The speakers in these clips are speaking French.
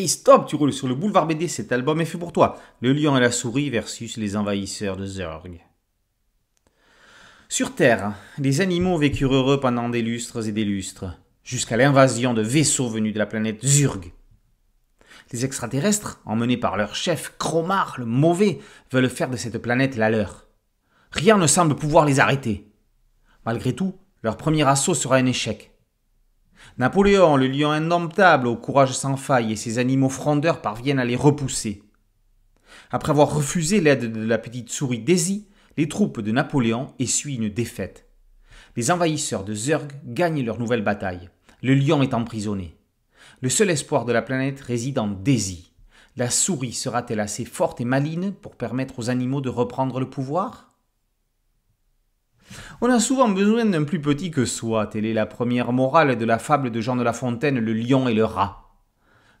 Hey stop, tu roules sur le boulevard BD, cet album est fait pour toi. Le lion et la souris versus les envahisseurs de Zurg. Sur Terre, les animaux vécurent heureux pendant des lustres et des lustres, jusqu'à l'invasion de vaisseaux venus de la planète Zurg. Les extraterrestres, emmenés par leur chef Cromar le mauvais, veulent faire de cette planète la leur. Rien ne semble pouvoir les arrêter. Malgré tout, leur premier assaut sera un échec. Napoléon, le lion indomptable au courage sans faille et ses animaux frondeurs parviennent à les repousser. Après avoir refusé l'aide de la petite souris Daisy, les troupes de Napoléon essuient une défaite. Les envahisseurs de Zurg gagnent leur nouvelle bataille. Le lion est emprisonné. Le seul espoir de la planète réside en Daisy. La souris sera-t-elle assez forte et maligne pour permettre aux animaux de reprendre le pouvoir on a souvent besoin d'un plus petit que soi, telle est la première morale de la fable de Jean de La Fontaine, le lion et le rat.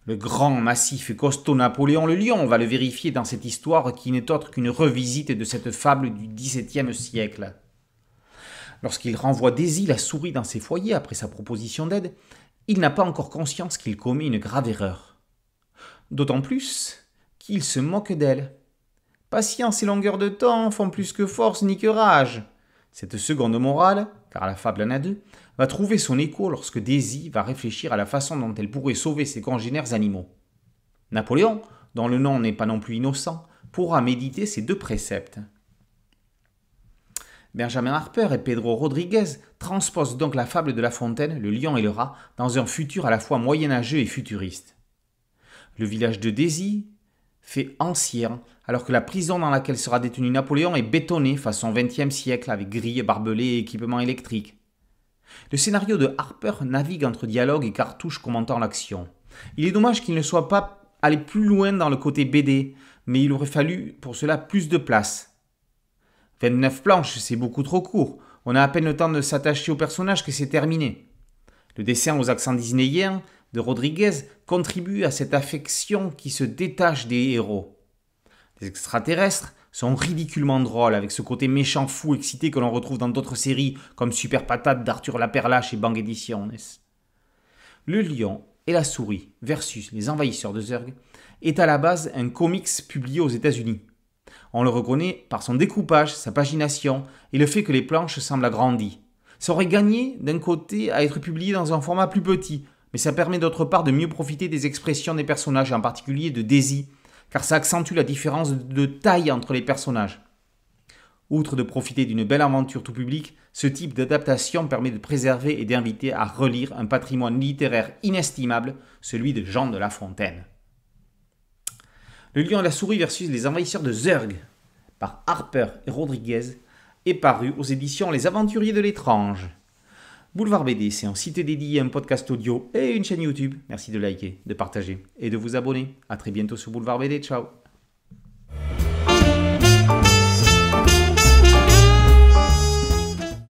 Le grand, massif et costaud Napoléon le lion, va le vérifier dans cette histoire qui n'est autre qu'une revisite de cette fable du XVIIe siècle. Lorsqu'il renvoie Daisy la souris dans ses foyers après sa proposition d'aide, il n'a pas encore conscience qu'il commet une grave erreur. D'autant plus qu'il se moque d'elle. Patience et longueur de temps font plus que force ni que rage. Cette seconde morale, car la fable en a deux, va trouver son écho lorsque Daisy va réfléchir à la façon dont elle pourrait sauver ses congénères animaux. Napoléon, dont le nom n'est pas non plus innocent, pourra méditer ces deux préceptes. Benjamin Harper et Pedro Rodriguez transposent donc la fable de La Fontaine, le lion et le rat, dans un futur à la fois moyenâgeux et futuriste. Le village de Daisy, fait ancien, alors que la prison dans laquelle sera détenu Napoléon est bétonnée façon 20e siècle avec grilles, barbelés et équipements électriques. Le scénario de Harper navigue entre dialogue et cartouches commentant l'action. Il est dommage qu'il ne soit pas allé plus loin dans le côté BD, mais il aurait fallu pour cela plus de place. 29 planches, c'est beaucoup trop court. On a à peine le temps de s'attacher au personnage que c'est terminé. Le dessin aux accents disneyens de Rodriguez contribue à cette affection qui se détache des héros. Les extraterrestres sont ridiculement drôles avec ce côté méchant fou excité que l'on retrouve dans d'autres séries comme Super Patate d'Arthur Perlache et Bang Editions. Le lion et la souris versus les envahisseurs de Zerg est à la base un comics publié aux États-Unis. On le reconnaît par son découpage, sa pagination et le fait que les planches semblent agrandies. Ça aurait gagné d'un côté à être publié dans un format plus petit, mais ça permet d'autre part de mieux profiter des expressions des personnages, en particulier de Daisy, car ça accentue la différence de taille entre les personnages. Outre de profiter d'une belle aventure tout public, ce type d'adaptation permet de préserver et d'inviter à relire un patrimoine littéraire inestimable, celui de Jean de La Fontaine. Le lion et la souris versus les envahisseurs de Zurg, par Harper et Rodriguez, est paru aux éditions Les Aventuriers de l'étrange. Boulevard BD, c'est un site dédié, un podcast audio et une chaîne YouTube. Merci de liker, de partager et de vous abonner. A très bientôt sur Boulevard BD. Ciao